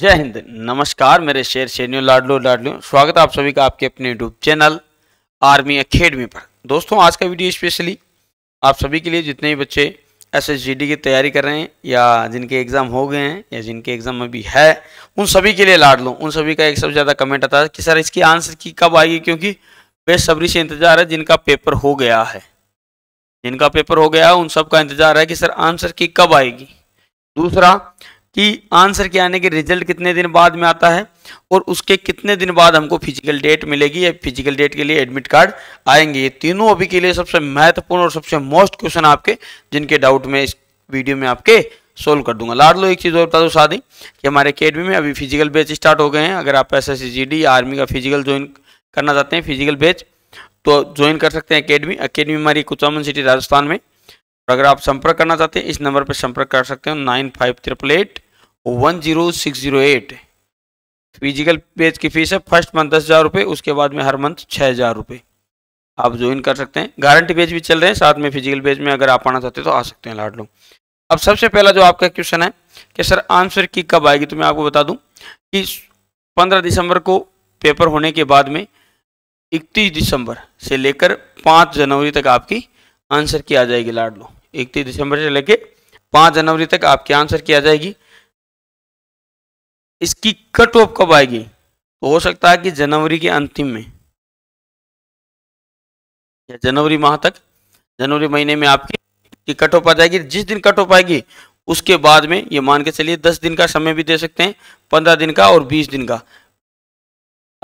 जय हिंद नमस्कार मेरे शेर शेरियो लाडलो लाडलो स्वागत है आप सभी का आपके अपने यूट्यूब चैनल आर्मी अकेडमी पर दोस्तों आज का वीडियो स्पेशली आप सभी के लिए जितने भी बच्चे एस एस की तैयारी कर रहे हैं या जिनके एग्ज़ाम हो गए हैं या जिनके एग्ज़ाम अभी है उन सभी के लिए लाड लो उन सभी का एक सबसे ज़्यादा कमेंट आता है कि सर इसकी आंसर की कब आएगी क्योंकि बेसब्री से इंतज़ार है जिनका पेपर हो गया है जिनका पेपर हो गया उन सब का इंतज़ार है कि सर आंसर की कब आएगी दूसरा कि आंसर के आने के रिजल्ट कितने दिन बाद में आता है और उसके कितने दिन बाद हमको फिजिकल डेट मिलेगी या फिजिकल डेट के लिए एडमिट कार्ड आएंगे ये तीनों अभी के लिए सबसे महत्वपूर्ण और सबसे मोस्ट क्वेश्चन आपके जिनके डाउट में इस वीडियो में आपके सोल्व कर दूंगा लाड लो एक चीज़ और बता दो शादी कि हमारे अकेडमी में अभी फिजिकल बैच स्टार्ट हो गए हैं अगर आप एस एस आर्मी का फिजिकल ज्वाइन करना चाहते हैं फिजिकल बैच तो ज्वाइन कर सकते हैं अकेडमी अकेडमी हमारी कुचामन सिटी राजस्थान में और अगर आप संपर्क करना चाहते हैं इस नंबर पर संपर्क कर सकते हो nine five triple eight one zero six zero eight physical page की फीस है फर्स्ट मंथ दस हज़ार रुपये उसके बाद में हर मंथ छः हज़ार रुपये आप ज्वाइन कर सकते हैं गारंटी पेज भी चल रहे हैं साथ में फिजिकल पेज में अगर आप आना चाहते हैं तो आ सकते हैं लाड लो अब सबसे पहला जो आपका क्वेश्चन है कि सर आंसर की कब आएगी तो मैं आपको बता दूँ कि पंद्रह दिसंबर को पेपर होने के बाद में इकतीस दिसंबर से लेकर पाँच जनवरी तक आपकी आंसर की आ जाएगी लाड लो इकतीस दिसंबर से लेकर पाँच जनवरी तक आपकी आंसर की आ जाएगी इसकी कट ऑफ कब आएगी तो हो सकता है कि जनवरी के अंतिम में या जनवरी माह तक जनवरी महीने में आपकी की कट ऑफ आ जाएगी जिस दिन कट ऑफ आएगी उसके बाद में ये मान के चलिए दस दिन का समय भी दे सकते हैं पंद्रह दिन का और बीस दिन का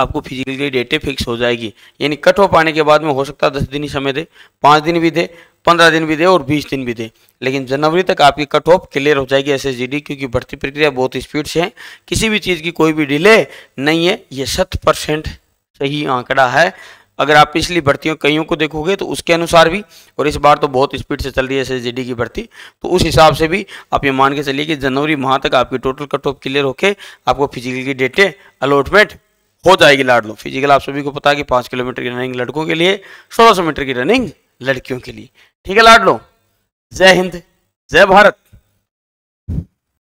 आपको फिजिकली डेटें फिक्स हो जाएगी यानी कट ऑफ आने के बाद में हो सकता है दस दिन ही समय दे पाँच दिन भी दे पंद्रह दिन भी दे और बीस दिन भी दे लेकिन जनवरी तक आपकी कट ऑफ क्लियर हो जाएगी एस क्योंकि भर्ती प्रक्रिया बहुत स्पीड से है किसी भी चीज़ की कोई भी डिले नहीं है ये शत परसेंट सही आंकड़ा है अगर आप पिछली भर्तियों कईयों को देखोगे तो उसके अनुसार भी और इस बार तो बहुत स्पीड से चल रही है एस की भर्ती तो उस हिसाब से भी आप ये मान के चलिए कि जनवरी माह तक आपकी टोटल कट ऑफ क्लियर होकर आपको फिजिकल की डेटें अलॉटमेंट हो जाएगी लाडलो फिजिकल आप सभी को पता है कि पाँच किलोमीटर की रनिंग लड़कों के लिए सोलह सौ मीटर की रनिंग लड़कियों के लिए ठीक है लाडलो जय हिंद जय भारत